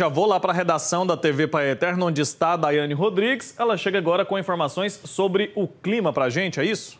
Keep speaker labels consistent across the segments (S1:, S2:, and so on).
S1: Já vou lá para a redação da TV Pai Eterno, onde está a Daiane Rodrigues. Ela chega agora com informações sobre o clima para a gente, é isso?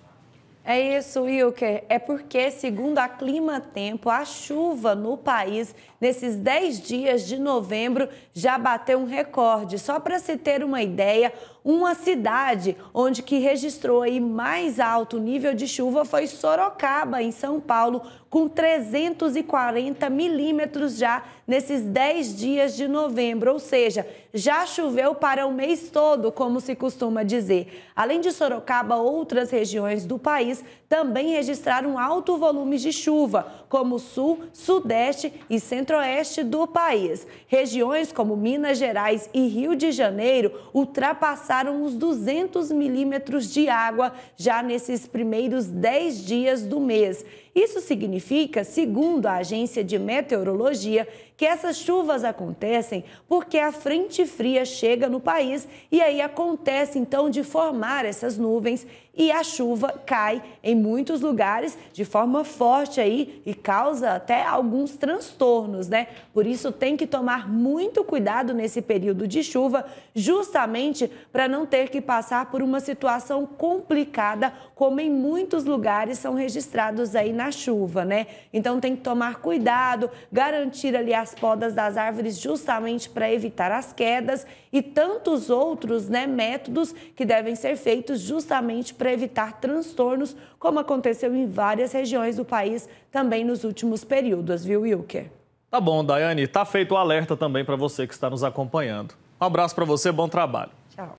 S2: É isso, Wilker. É porque, segundo a Clima Tempo, a chuva no país nesses 10 dias de novembro já bateu um recorde. Só para se ter uma ideia, uma cidade onde que registrou aí mais alto nível de chuva foi Sorocaba, em São Paulo, com 340 milímetros já nesses 10 dias de novembro, ou seja, já choveu para o mês todo, como se costuma dizer. Além de Sorocaba, outras regiões do país país também registraram alto volume de chuva, como sul, sudeste e centro-oeste do país. Regiões como Minas Gerais e Rio de Janeiro ultrapassaram os 200 milímetros de água já nesses primeiros 10 dias do mês. Isso significa, segundo a agência de meteorologia, que essas chuvas acontecem porque a frente fria chega no país e aí acontece então de formar essas nuvens e a chuva cai em muitos lugares de forma forte aí e causa até alguns transtornos, né? Por isso tem que tomar muito cuidado nesse período de chuva, justamente para não ter que passar por uma situação complicada como em muitos lugares são registrados aí na na chuva, né? Então tem que tomar cuidado, garantir ali as podas das árvores justamente para evitar as quedas e tantos outros, né, métodos que devem ser feitos justamente para evitar transtornos, como aconteceu em várias regiões do país também nos últimos períodos, viu, Wilker?
S1: Tá bom, Daiane, tá feito o alerta também para você que está nos acompanhando. Um abraço para você, bom trabalho.
S2: Tchau.